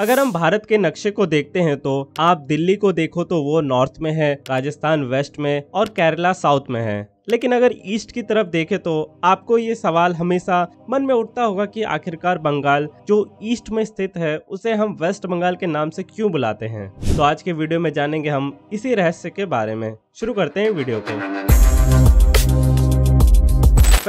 अगर हम भारत के नक्शे को देखते हैं तो आप दिल्ली को देखो तो वो नॉर्थ में है राजस्थान वेस्ट में और केरला साउथ में है लेकिन अगर ईस्ट की तरफ देखें तो आपको ये सवाल हमेशा मन में उठता होगा कि आखिरकार बंगाल जो ईस्ट में स्थित है उसे हम वेस्ट बंगाल के नाम से क्यों बुलाते हैं तो आज के वीडियो में जानेंगे हम इसी रहस्य के बारे में शुरू करते हैं वीडियो को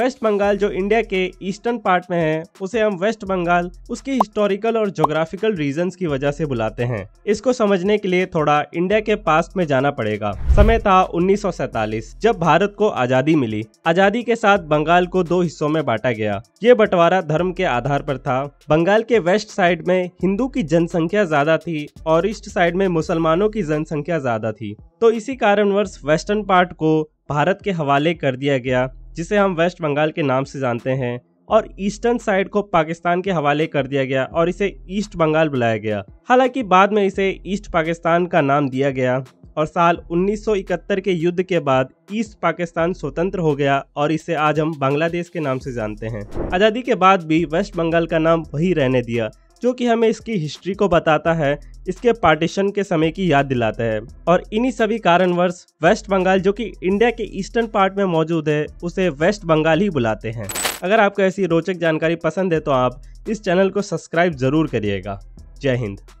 वेस्ट बंगाल जो इंडिया के ईस्टर्न पार्ट में है उसे हम वेस्ट बंगाल उसके हिस्टोरिकल और जोग्राफिकल रीजन की वजह से बुलाते हैं इसको समझने के लिए थोड़ा इंडिया के पास्ट में जाना पड़ेगा समय था उन्नीस जब भारत को आजादी मिली आजादी के साथ बंगाल को दो हिस्सों में बांटा गया ये बंटवारा धर्म के आधार पर था बंगाल के वेस्ट साइड में हिंदू की जनसंख्या ज्यादा थी और ईस्ट साइड में मुसलमानों की जनसंख्या ज्यादा थी तो इसी कारणवश वेस्टर्न पार्ट को भारत के हवाले कर दिया गया जिसे हम वेस्ट बंगाल के नाम से जानते हैं और ईस्टर्न साइड को पाकिस्तान के हवाले कर दिया गया और इसे ईस्ट बंगाल बुलाया गया हालांकि बाद में इसे ईस्ट पाकिस्तान का नाम दिया गया और साल 1971 के युद्ध के बाद ईस्ट पाकिस्तान स्वतंत्र हो गया और इसे आज हम बांग्लादेश के नाम से जानते हैं आज़ादी के बाद भी वेस्ट बंगाल का नाम वही रहने दिया जो कि हमें इसकी हिस्ट्री को बताता है इसके पार्टीशन के समय की याद दिलाता है और इन्हीं सभी कारणवश वेस्ट बंगाल जो कि इंडिया के ईस्टर्न पार्ट में मौजूद है उसे वेस्ट बंगाल ही बुलाते हैं अगर आपको ऐसी रोचक जानकारी पसंद है तो आप इस चैनल को सब्सक्राइब जरूर करिएगा जय हिंद